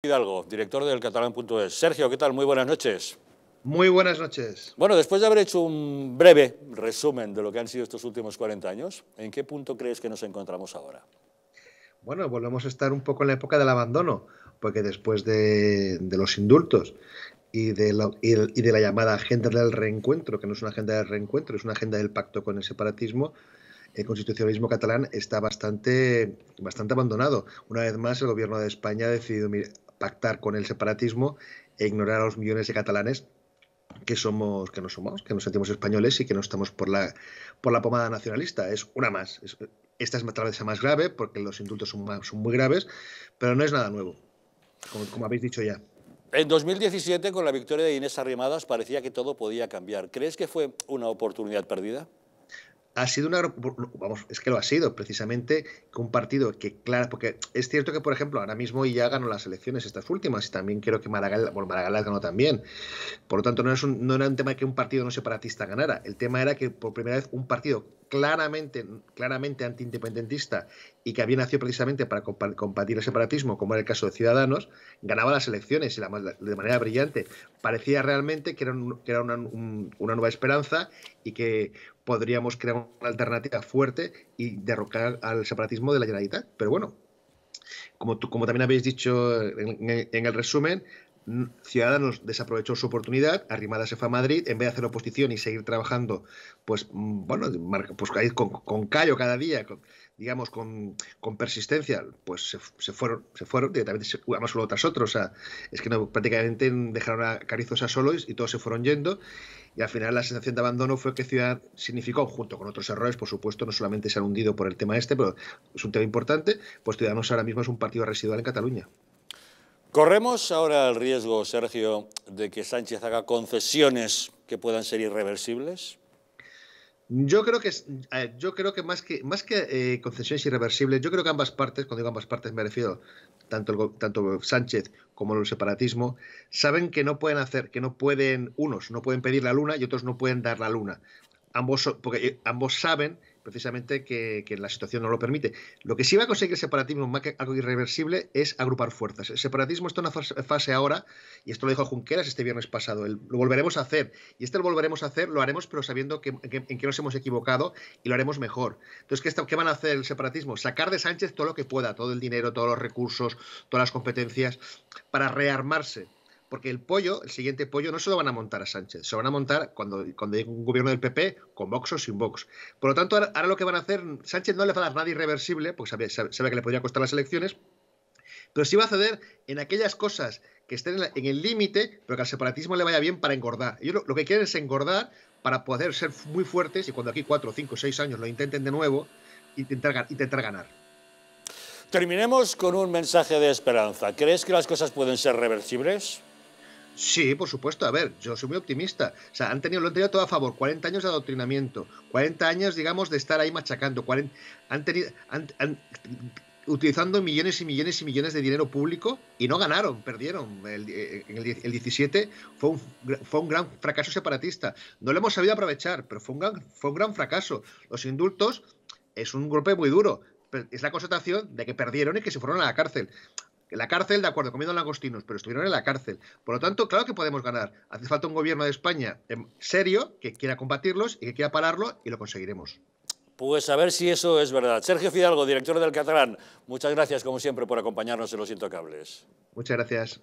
Hidalgo, director del catalán.es. Sergio, ¿qué tal? Muy buenas noches. Muy buenas noches. Bueno, después de haber hecho un breve resumen de lo que han sido estos últimos 40 años, ¿en qué punto crees que nos encontramos ahora? Bueno, volvemos a estar un poco en la época del abandono, porque después de, los indultos y de, la, y de la llamada agenda del reencuentro, que no es una agenda del reencuentro, es una agenda del pacto con el separatismo, el constitucionalismo catalán está bastante, bastante abandonado. Una vez más, el gobierno de España ha decidido, pactar con el separatismo e ignorar a los millones de catalanes que somos, que no somos, que nos sentimos españoles y que no estamos por la, por la pomada nacionalista. Es una más. esta es tal vez más grave porque los indultos son, son muy graves, pero no es nada nuevo, como habéis dicho ya. En 2017, con la victoria de Inés Arrimadas, parecía que todo podía cambiar. ¿Crees que fue una oportunidad perdida? ha sido una. Vamos, es que lo ha sido, precisamente, que un partido que, claro, porque es cierto que, por ejemplo, ahora mismo ya ganó las elecciones estas últimas y también creo que Maragall, bueno, Maragall ganó también. Por lo tanto, no, es era un tema que un partido no separatista ganara. El tema era que por primera vez un partido claramente, claramente antiindependentista y que había nacido precisamente para combatir el separatismo, como era el caso de Ciudadanos, ganaba las elecciones de manera brillante. Parecía realmente que era, una, una nueva esperanza y que podríamos crear una alternativa fuerte y derrocar al separatismo de la Generalitat. Pero bueno, como, como también habéis dicho en el resumen, Ciudadanos desaprovechó su oportunidad, Arrimada se fue a Madrid, en vez de hacer oposición y seguir trabajando, pues mm, bueno, pues con, con callo cada día, digamos, con, con, persistencia, pues se, fueron, se fueron directamente, se, jugamos uno tras otro, o sea, es que no, prácticamente dejaron a Carizosa solo y, todos se fueron yendo, y al final la sensación de abandono fue que Ciudad significó, junto con otros errores, por supuesto, no solamente se han hundido por el tema este, pero es un tema importante, pues Ciudadanos ahora mismo es un partido residual en Cataluña. Corremos ahora el riesgo, Sergio, de que Sánchez haga concesiones que puedan ser irreversibles. Yo creo que yo creo que más que eh, concesiones irreversibles, yo creo que ambas partes, cuando digo ambas partes me refiero tanto el, tanto Sánchez como el separatismo, saben que no pueden hacer, que no pueden unos no pueden pedir la luna y otros no pueden dar la luna. Ambos eh, ambos saben precisamente que, que, la situación no lo permite. Lo que sí va a conseguir el separatismo, más que algo irreversible, es agrupar fuerzas. El separatismo está en una fase ahora, y esto lo dijo Junqueras este viernes pasado, lo volveremos a hacer, y este lo volveremos a hacer, lo haremos pero sabiendo que, en qué nos hemos equivocado y lo haremos mejor. Entonces, ¿qué van a hacer el separatismo? Sacar de Sánchez todo lo que pueda, todo el dinero, todos los recursos, todas las competencias, para rearmarse porque el pollo, el siguiente pollo, no se lo van a montar a Sánchez, se lo van a montar cuando, cuando llegue un gobierno del PP con Vox o sin Vox. Por lo tanto, ahora, lo que van a hacer, Sánchez no le va a dar nada irreversible, porque sabe, sabe, que le podría costar las elecciones, pero sí va a ceder en aquellas cosas que estén en, el límite, pero que al separatismo le vaya bien para engordar. Ellos lo, que quieren es engordar para poder ser muy fuertes y cuando aquí cuatro, cinco, seis años lo intenten de nuevo, intentar, intentar ganar. Terminemos con un mensaje de esperanza. ¿Crees que las cosas pueden ser reversibles? Sí, por supuesto. A ver, yo soy muy optimista. O sea, han tenido, lo han tenido todo a favor. 40 años de adoctrinamiento, 40 años, digamos, de estar ahí machacando. 40, han tenido, han, utilizando millones y millones y millones de dinero público y no ganaron, perdieron. El, 17 eh, fue un, fue un gran fracaso separatista. No lo hemos sabido aprovechar, pero fue un gran, fue un gran fracaso. Los indultos es un golpe muy duro. es la constatación de que perdieron y que se fueron a la cárcel. En la cárcel, de acuerdo, comiendo langostinos, pero estuvieron en la cárcel. Por lo tanto, claro que podemos ganar. Hace falta un gobierno de España em, serio que quiera combatirlos y que quiera pararlo y lo conseguiremos. Pues a ver si eso es verdad. Sergio Fidalgo, director del Catalán, muchas gracias como siempre por acompañarnos en Los Intocables. Muchas gracias.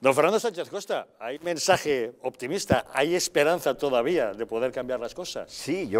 Don Fernando Sánchez Costa, hay mensaje optimista, hay esperanza todavía de poder cambiar las cosas. Sí, yo